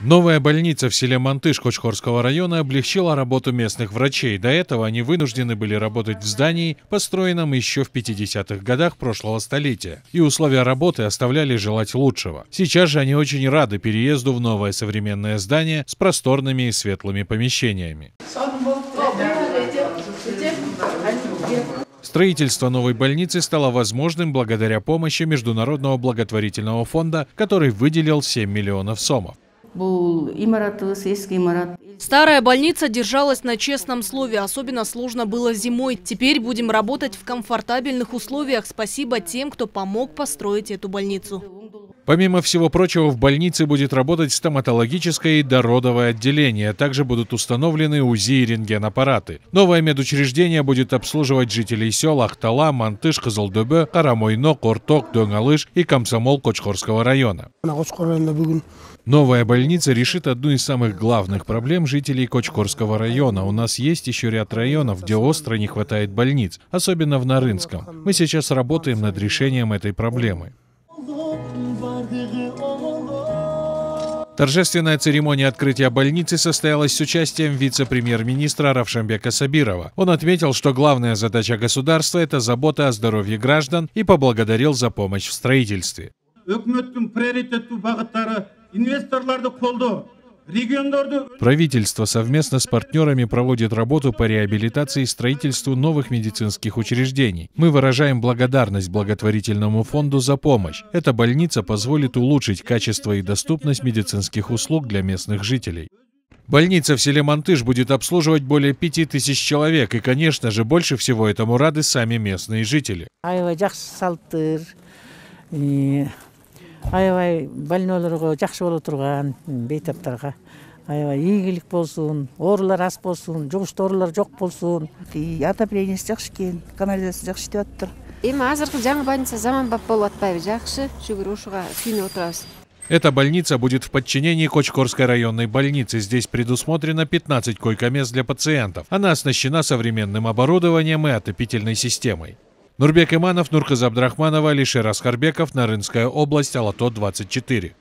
Новая больница в селе Мантыш Кочхорского района облегчила работу местных врачей. До этого они вынуждены были работать в здании, построенном еще в 50-х годах прошлого столетия, и условия работы оставляли желать лучшего. Сейчас же они очень рады переезду в новое современное здание с просторными и светлыми помещениями. Строительство новой больницы стало возможным благодаря помощи Международного благотворительного фонда, который выделил 7 миллионов сомов. Старая больница держалась на честном слове. Особенно сложно было зимой. Теперь будем работать в комфортабельных условиях. Спасибо тем, кто помог построить эту больницу. Помимо всего прочего, в больнице будет работать стоматологическое и дородовое отделение. Также будут установлены УЗИ и рентгенаппараты. Новое медучреждение будет обслуживать жителей сел Ахтала, Мантыш, Кызылдөбе, Карамойно, Корток, Дөңалыш и Комсомол Кочхорского района. Новая больница решит одну из самых главных проблем жителей Кочкорского района. У нас есть еще ряд районов, где остро не хватает больниц, особенно в Нарынском. Мы сейчас работаем над решением этой проблемы. Торжественная церемония открытия больницы состоялась с участием вице-премьер-министра Равшамбека Сабирова. Он отметил, что главная задача государства – это забота о здоровье граждан и поблагодарил за помощь в строительстве. Правительство совместно с партнерами проводит работу по реабилитации и строительству новых медицинских учреждений. Мы выражаем благодарность благотворительному фонду за помощь. Эта больница позволит улучшить качество и доступность медицинских услуг для местных жителей. Больница в селе Мантыш будет обслуживать более 5000 человек, и, конечно же, больше всего этому рады сами местные жители аябай больнойлорго жакшы боло турган бейтаптарга аябай ийгилик болсун оорулар аз болсун жугуштуу жок болсун отоплениеси жакшы экен канализация жакшы иштеп атыптыр эми азыркы жаңы больница заманбап болуп атпайбы жакшы шүгүр ушуга сүйүнүп отурабыз Эта больница будет в подчинении Кочкорской районной больницы. Здесь предусмотрено 15 койко-мест для пациентов. Она оснащена современным оборудованием и отопительной системой. Нурбек Иманов, Нурказа Абдрахманова, Алишер Аскарбеков, Нарынская область, Алато 24.